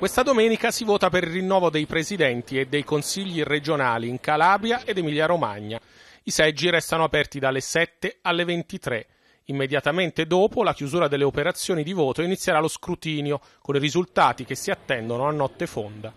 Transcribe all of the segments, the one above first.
Questa domenica si vota per il rinnovo dei presidenti e dei consigli regionali in Calabria ed Emilia-Romagna. I seggi restano aperti dalle 7 alle 23. Immediatamente dopo la chiusura delle operazioni di voto inizierà lo scrutinio, con i risultati che si attendono a notte fonda.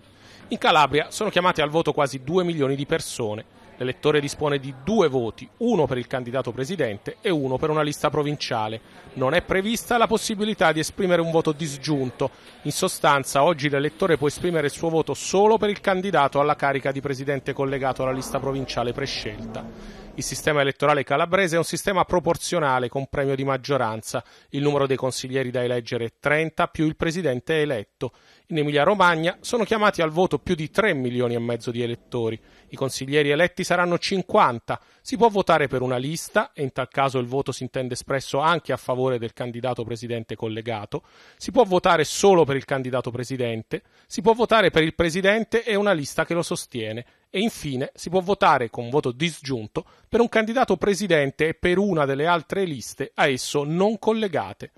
In Calabria sono chiamate al voto quasi 2 milioni di persone. L'elettore dispone di due voti, uno per il candidato presidente e uno per una lista provinciale. Non è prevista la possibilità di esprimere un voto disgiunto. In sostanza, oggi l'elettore può esprimere il suo voto solo per il candidato alla carica di presidente collegato alla lista provinciale prescelta. Il sistema elettorale calabrese è un sistema proporzionale con premio di maggioranza, il numero dei consiglieri da eleggere è 30 più il presidente eletto. In Emilia-Romagna sono chiamati al voto più di 3 milioni e mezzo di elettori. I consiglieri eletti candidati saranno 50. Si può votare per una lista, e in tal caso il voto si intende espresso anche a favore del candidato presidente collegato. Si può votare solo per il candidato presidente. Si può votare per il presidente e una lista che lo sostiene e infine si può votare con voto disgiunto per un candidato presidente e per una delle altre liste a esso non collegate.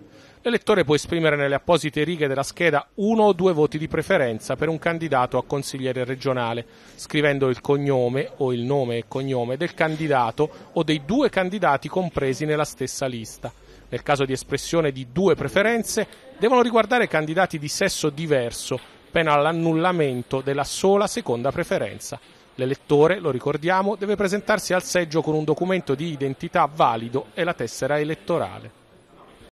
L'elettore può esprimere nelle apposite righe della scheda uno o due voti di preferenza per un candidato a consigliere regionale, scrivendo il cognome o il nome e cognome del candidato o dei due candidati compresi nella stessa lista. Nel caso di espressione di due preferenze, devono riguardare candidati di sesso diverso, pena l'annullamento della sola seconda preferenza. L'elettore, lo ricordiamo, deve presentarsi al seggio con un documento di identità valido e la tessera elettorale.